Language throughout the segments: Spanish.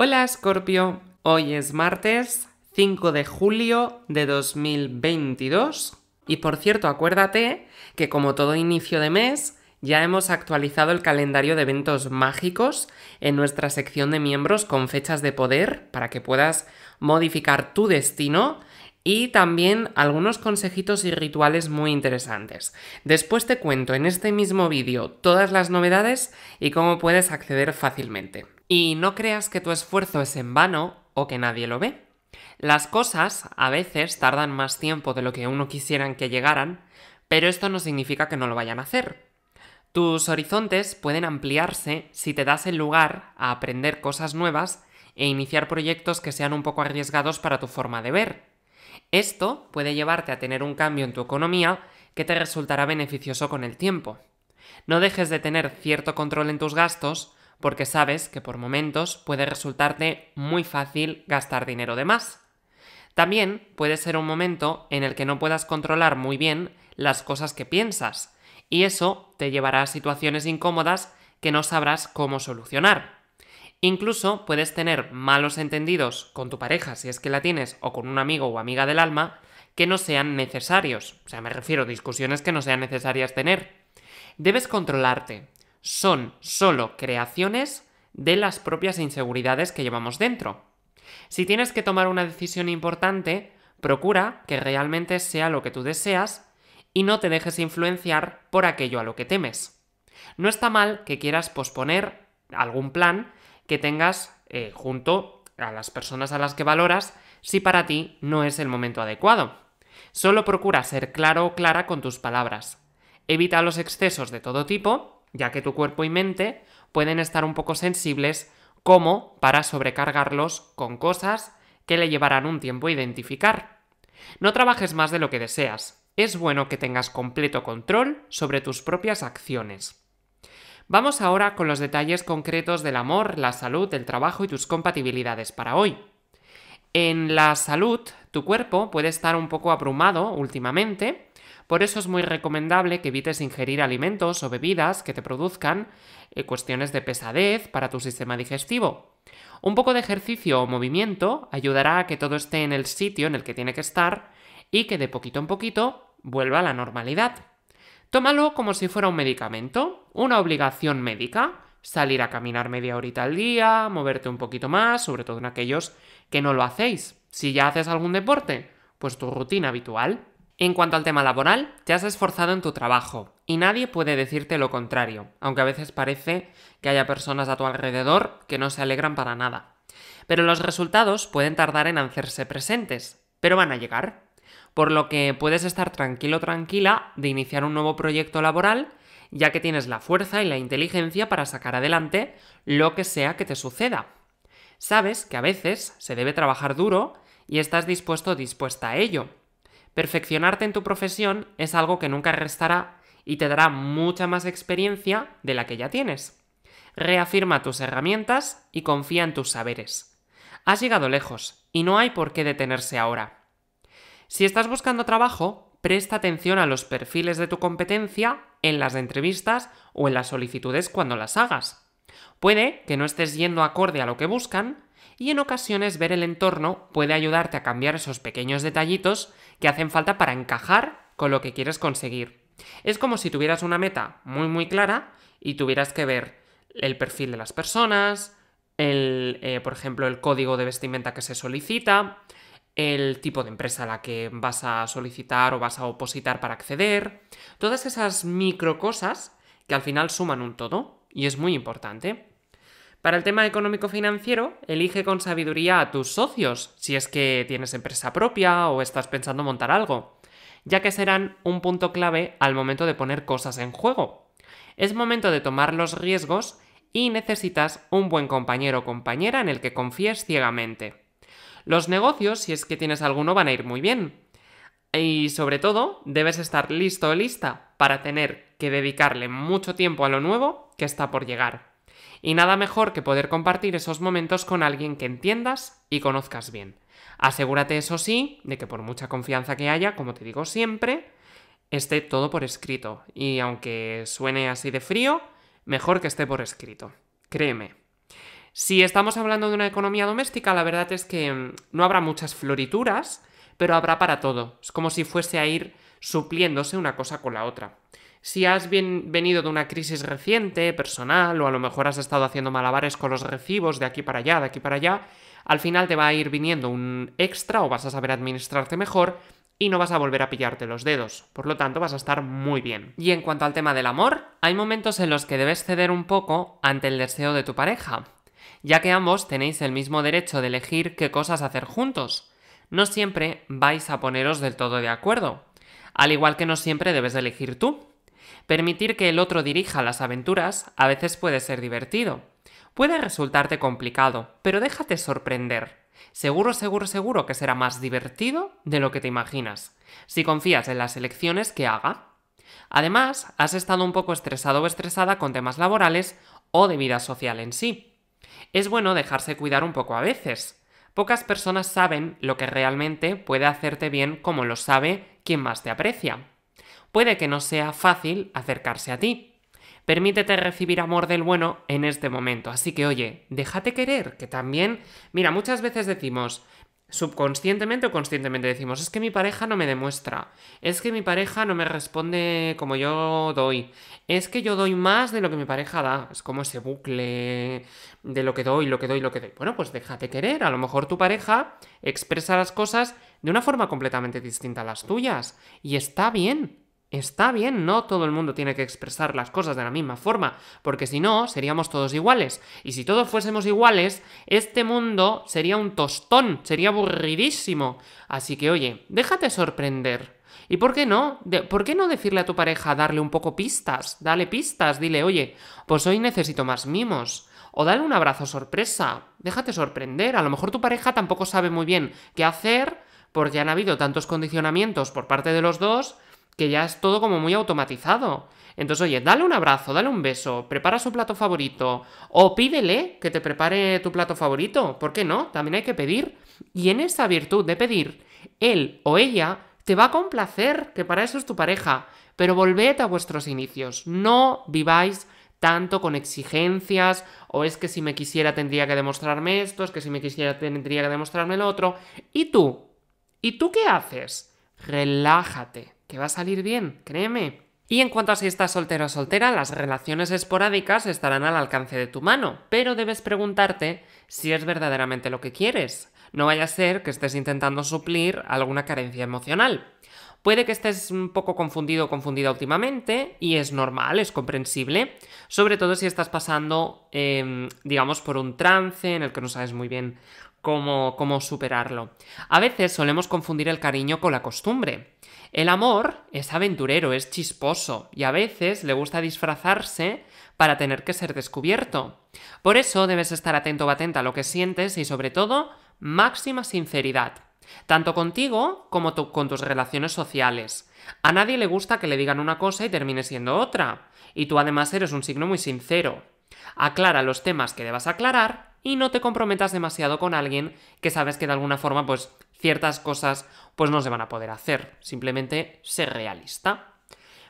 Hola Scorpio, hoy es martes 5 de julio de 2022 y por cierto acuérdate que como todo inicio de mes ya hemos actualizado el calendario de eventos mágicos en nuestra sección de miembros con fechas de poder para que puedas modificar tu destino y también algunos consejitos y rituales muy interesantes. Después te cuento en este mismo vídeo todas las novedades y cómo puedes acceder fácilmente. Y no creas que tu esfuerzo es en vano o que nadie lo ve. Las cosas a veces tardan más tiempo de lo que uno quisiera que llegaran, pero esto no significa que no lo vayan a hacer. Tus horizontes pueden ampliarse si te das el lugar a aprender cosas nuevas e iniciar proyectos que sean un poco arriesgados para tu forma de ver. Esto puede llevarte a tener un cambio en tu economía que te resultará beneficioso con el tiempo. No dejes de tener cierto control en tus gastos porque sabes que por momentos puede resultarte muy fácil gastar dinero de más. También puede ser un momento en el que no puedas controlar muy bien las cosas que piensas, y eso te llevará a situaciones incómodas que no sabrás cómo solucionar. Incluso puedes tener malos entendidos con tu pareja, si es que la tienes, o con un amigo o amiga del alma, que no sean necesarios. O sea, me refiero a discusiones que no sean necesarias tener. Debes controlarte, son solo creaciones de las propias inseguridades que llevamos dentro. Si tienes que tomar una decisión importante, procura que realmente sea lo que tú deseas y no te dejes influenciar por aquello a lo que temes. No está mal que quieras posponer algún plan que tengas eh, junto a las personas a las que valoras si para ti no es el momento adecuado. Solo procura ser claro o clara con tus palabras. Evita los excesos de todo tipo ya que tu cuerpo y mente pueden estar un poco sensibles como para sobrecargarlos con cosas que le llevarán un tiempo a identificar. No trabajes más de lo que deseas. Es bueno que tengas completo control sobre tus propias acciones. Vamos ahora con los detalles concretos del amor, la salud, el trabajo y tus compatibilidades para hoy. En la salud, tu cuerpo puede estar un poco abrumado últimamente por eso es muy recomendable que evites ingerir alimentos o bebidas que te produzcan eh, cuestiones de pesadez para tu sistema digestivo. Un poco de ejercicio o movimiento ayudará a que todo esté en el sitio en el que tiene que estar y que de poquito en poquito vuelva a la normalidad. Tómalo como si fuera un medicamento, una obligación médica, salir a caminar media horita al día, moverte un poquito más, sobre todo en aquellos que no lo hacéis. Si ya haces algún deporte, pues tu rutina habitual. En cuanto al tema laboral, te has esforzado en tu trabajo y nadie puede decirte lo contrario, aunque a veces parece que haya personas a tu alrededor que no se alegran para nada. Pero los resultados pueden tardar en hacerse presentes, pero van a llegar. Por lo que puedes estar tranquilo tranquila de iniciar un nuevo proyecto laboral, ya que tienes la fuerza y la inteligencia para sacar adelante lo que sea que te suceda. Sabes que a veces se debe trabajar duro y estás dispuesto o dispuesta a ello, Perfeccionarte en tu profesión es algo que nunca restará y te dará mucha más experiencia de la que ya tienes. Reafirma tus herramientas y confía en tus saberes. Has llegado lejos y no hay por qué detenerse ahora. Si estás buscando trabajo, presta atención a los perfiles de tu competencia en las entrevistas o en las solicitudes cuando las hagas. Puede que no estés yendo acorde a lo que buscan, y en ocasiones ver el entorno puede ayudarte a cambiar esos pequeños detallitos que hacen falta para encajar con lo que quieres conseguir. Es como si tuvieras una meta muy muy clara y tuvieras que ver el perfil de las personas, el, eh, por ejemplo, el código de vestimenta que se solicita, el tipo de empresa a la que vas a solicitar o vas a opositar para acceder, todas esas micro cosas que al final suman un todo y es muy importante. Para el tema económico-financiero, elige con sabiduría a tus socios, si es que tienes empresa propia o estás pensando montar algo, ya que serán un punto clave al momento de poner cosas en juego. Es momento de tomar los riesgos y necesitas un buen compañero o compañera en el que confíes ciegamente. Los negocios, si es que tienes alguno, van a ir muy bien. Y sobre todo, debes estar listo o lista para tener que dedicarle mucho tiempo a lo nuevo que está por llegar. Y nada mejor que poder compartir esos momentos con alguien que entiendas y conozcas bien. Asegúrate, eso sí, de que por mucha confianza que haya, como te digo siempre, esté todo por escrito. Y aunque suene así de frío, mejor que esté por escrito. Créeme. Si estamos hablando de una economía doméstica, la verdad es que mm, no habrá muchas florituras, pero habrá para todo. Es como si fuese a ir supliéndose una cosa con la otra. Si has venido de una crisis reciente, personal, o a lo mejor has estado haciendo malabares con los recibos de aquí para allá, de aquí para allá, al final te va a ir viniendo un extra o vas a saber administrarte mejor y no vas a volver a pillarte los dedos. Por lo tanto, vas a estar muy bien. Y en cuanto al tema del amor, hay momentos en los que debes ceder un poco ante el deseo de tu pareja, ya que ambos tenéis el mismo derecho de elegir qué cosas hacer juntos. No siempre vais a poneros del todo de acuerdo, al igual que no siempre debes elegir tú. Permitir que el otro dirija las aventuras a veces puede ser divertido. Puede resultarte complicado, pero déjate sorprender. Seguro, seguro, seguro que será más divertido de lo que te imaginas, si confías en las elecciones que haga. Además, has estado un poco estresado o estresada con temas laborales o de vida social en sí. Es bueno dejarse cuidar un poco a veces. Pocas personas saben lo que realmente puede hacerte bien como lo sabe quien más te aprecia puede que no sea fácil acercarse a ti. Permítete recibir amor del bueno en este momento. Así que oye, déjate querer, que también, mira, muchas veces decimos, subconscientemente o conscientemente decimos, es que mi pareja no me demuestra, es que mi pareja no me responde como yo doy, es que yo doy más de lo que mi pareja da, es como ese bucle de lo que doy, lo que doy, lo que doy. Bueno, pues déjate querer, a lo mejor tu pareja expresa las cosas de una forma completamente distinta a las tuyas y está bien. Está bien, no todo el mundo tiene que expresar las cosas de la misma forma, porque si no, seríamos todos iguales. Y si todos fuésemos iguales, este mundo sería un tostón, sería aburridísimo. Así que oye, déjate sorprender. ¿Y por qué no? ¿Por qué no decirle a tu pareja darle un poco pistas? Dale pistas, dile, oye, pues hoy necesito más mimos. O dale un abrazo sorpresa. Déjate sorprender. A lo mejor tu pareja tampoco sabe muy bien qué hacer porque han habido tantos condicionamientos por parte de los dos que ya es todo como muy automatizado. Entonces, oye, dale un abrazo, dale un beso, prepara su plato favorito o pídele que te prepare tu plato favorito. ¿Por qué no? También hay que pedir. Y en esa virtud de pedir, él o ella te va a complacer, que para eso es tu pareja. Pero volved a vuestros inicios. No viváis tanto con exigencias o es que si me quisiera tendría que demostrarme esto, es que si me quisiera tendría que demostrarme lo otro. ¿Y tú? ¿Y tú qué haces? Relájate que va a salir bien, créeme. Y en cuanto a si estás soltero o soltera, las relaciones esporádicas estarán al alcance de tu mano, pero debes preguntarte si es verdaderamente lo que quieres. No vaya a ser que estés intentando suplir alguna carencia emocional. Puede que estés un poco confundido o confundida últimamente, y es normal, es comprensible, sobre todo si estás pasando, em, digamos, por un trance en el que no sabes muy bien cómo, superarlo. A veces solemos confundir el cariño con la costumbre. El amor es aventurero, es chisposo y a veces le gusta disfrazarse para tener que ser descubierto. Por eso debes estar atento o atenta a lo que sientes y sobre todo máxima sinceridad, tanto contigo como con tus relaciones sociales. A nadie le gusta que le digan una cosa y termine siendo otra, y tú además eres un signo muy sincero, Aclara los temas que debas aclarar y no te comprometas demasiado con alguien que sabes que de alguna forma pues ciertas cosas pues no se van a poder hacer. Simplemente sé realista.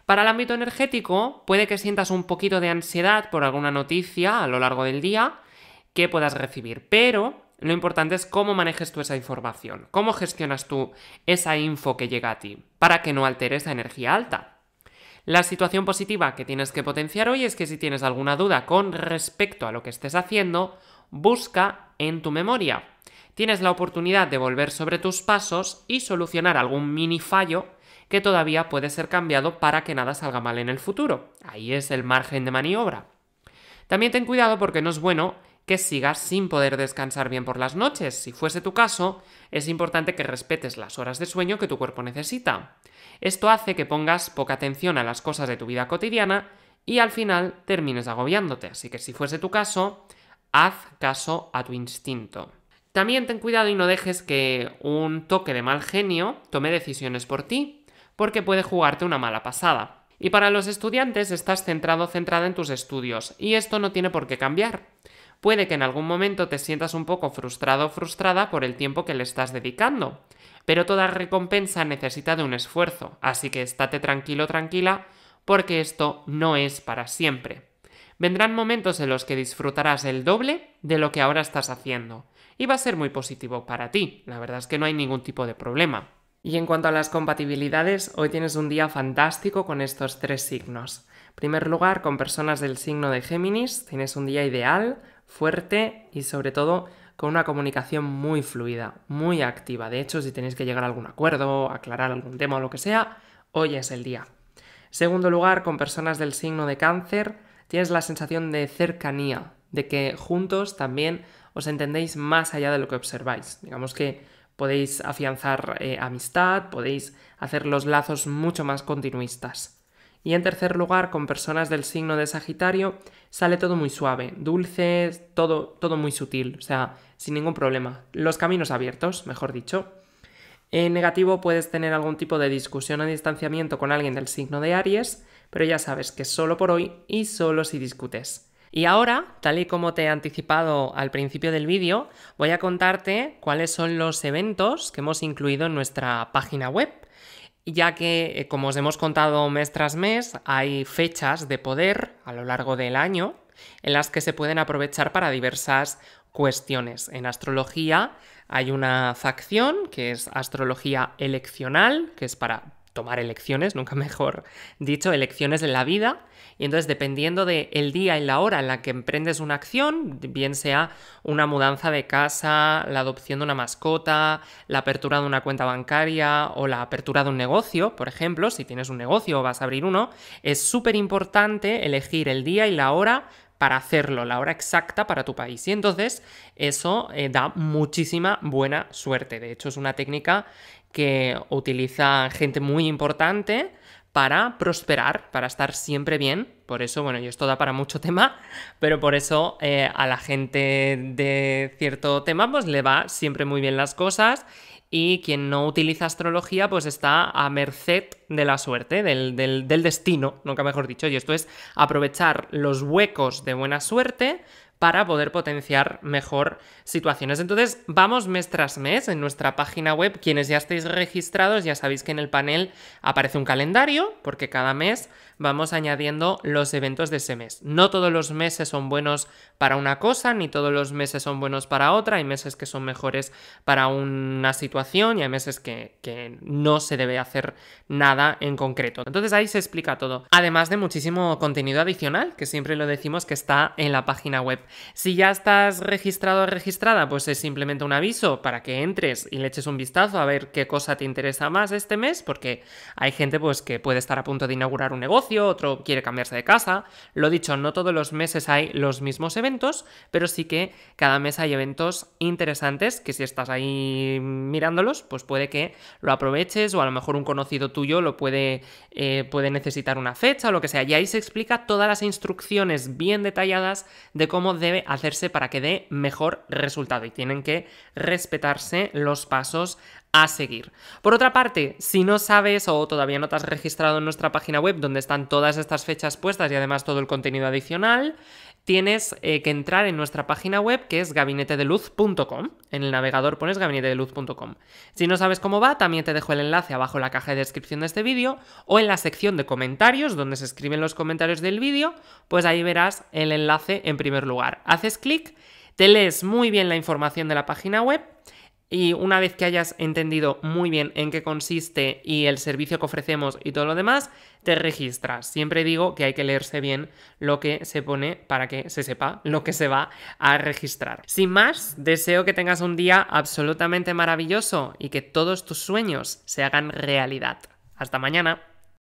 Para el ámbito energético, puede que sientas un poquito de ansiedad por alguna noticia a lo largo del día que puedas recibir, pero lo importante es cómo manejes tú esa información, cómo gestionas tú esa info que llega a ti, para que no altere esa energía alta. La situación positiva que tienes que potenciar hoy es que si tienes alguna duda con respecto a lo que estés haciendo, busca en tu memoria. Tienes la oportunidad de volver sobre tus pasos y solucionar algún mini fallo que todavía puede ser cambiado para que nada salga mal en el futuro. Ahí es el margen de maniobra. También ten cuidado porque no es bueno que sigas sin poder descansar bien por las noches. Si fuese tu caso, es importante que respetes las horas de sueño que tu cuerpo necesita. Esto hace que pongas poca atención a las cosas de tu vida cotidiana y al final termines agobiándote. Así que si fuese tu caso, haz caso a tu instinto. También ten cuidado y no dejes que un toque de mal genio tome decisiones por ti, porque puede jugarte una mala pasada. Y para los estudiantes estás centrado centrada en tus estudios, y esto no tiene por qué cambiar puede que en algún momento te sientas un poco frustrado o frustrada por el tiempo que le estás dedicando. Pero toda recompensa necesita de un esfuerzo, así que estate tranquilo tranquila, porque esto no es para siempre. Vendrán momentos en los que disfrutarás el doble de lo que ahora estás haciendo, y va a ser muy positivo para ti, la verdad es que no hay ningún tipo de problema. Y en cuanto a las compatibilidades, hoy tienes un día fantástico con estos tres signos. En primer lugar, con personas del signo de Géminis, tienes un día ideal fuerte y sobre todo con una comunicación muy fluida, muy activa. De hecho, si tenéis que llegar a algún acuerdo, aclarar algún tema o lo que sea, hoy es el día. Segundo lugar, con personas del signo de cáncer, tienes la sensación de cercanía, de que juntos también os entendéis más allá de lo que observáis. Digamos que podéis afianzar eh, amistad, podéis hacer los lazos mucho más continuistas. Y en tercer lugar, con personas del signo de Sagitario, sale todo muy suave, dulce, todo, todo muy sutil, o sea, sin ningún problema. Los caminos abiertos, mejor dicho. En negativo puedes tener algún tipo de discusión o distanciamiento con alguien del signo de Aries, pero ya sabes que solo por hoy y solo si discutes. Y ahora, tal y como te he anticipado al principio del vídeo, voy a contarte cuáles son los eventos que hemos incluido en nuestra página web ya que, eh, como os hemos contado mes tras mes, hay fechas de poder a lo largo del año en las que se pueden aprovechar para diversas cuestiones. En astrología hay una facción que es astrología eleccional, que es para tomar elecciones, nunca mejor dicho, elecciones en la vida. Y entonces, dependiendo del el día y la hora en la que emprendes una acción, bien sea una mudanza de casa, la adopción de una mascota, la apertura de una cuenta bancaria o la apertura de un negocio, por ejemplo, si tienes un negocio o vas a abrir uno, es súper importante elegir el día y la hora para hacerlo, la hora exacta para tu país. Y entonces eso eh, da muchísima buena suerte. De hecho, es una técnica que utiliza gente muy importante para prosperar, para estar siempre bien. Por eso, bueno, y esto da para mucho tema, pero por eso eh, a la gente de cierto tema pues le va siempre muy bien las cosas y quien no utiliza astrología pues está a merced de la suerte, del destino, nunca mejor dicho. Y esto es aprovechar los huecos de buena suerte para poder potenciar mejor situaciones. Entonces, vamos mes tras mes en nuestra página web. Quienes ya estéis registrados, ya sabéis que en el panel aparece un calendario, porque cada mes vamos añadiendo los eventos de ese mes. No todos los meses son buenos para una cosa, ni todos los meses son buenos para otra. Hay meses que son mejores para una situación y hay meses que, que no se debe hacer nada en concreto. Entonces ahí se explica todo. Además de muchísimo contenido adicional, que siempre lo decimos que está en la página web. Si ya estás registrado o registrada, pues es simplemente un aviso para que entres y le eches un vistazo a ver qué cosa te interesa más este mes, porque hay gente pues que puede estar a punto de inaugurar un negocio, otro quiere cambiarse de casa. Lo dicho, no todos los meses hay los mismos eventos, pero sí que cada mes hay eventos interesantes que si estás ahí mirándolos, pues puede que lo aproveches o a lo mejor un conocido tuyo lo puede, eh, puede necesitar una fecha o lo que sea. Y ahí se explica todas las instrucciones bien detalladas de cómo debe hacerse para que dé mejor resultado y tienen que respetarse los pasos a seguir. Por otra parte, si no sabes o todavía no te has registrado en nuestra página web donde están todas estas fechas puestas y además todo el contenido adicional, tienes eh, que entrar en nuestra página web que es gabinetedeluz.com. En el navegador pones gabinetedeluz.com. Si no sabes cómo va, también te dejo el enlace abajo en la caja de descripción de este vídeo o en la sección de comentarios donde se escriben los comentarios del vídeo, pues ahí verás el enlace en primer lugar. Haces clic, te lees muy bien la información de la página web y una vez que hayas entendido muy bien en qué consiste y el servicio que ofrecemos y todo lo demás, te registras. Siempre digo que hay que leerse bien lo que se pone para que se sepa lo que se va a registrar. Sin más, deseo que tengas un día absolutamente maravilloso y que todos tus sueños se hagan realidad. Hasta mañana.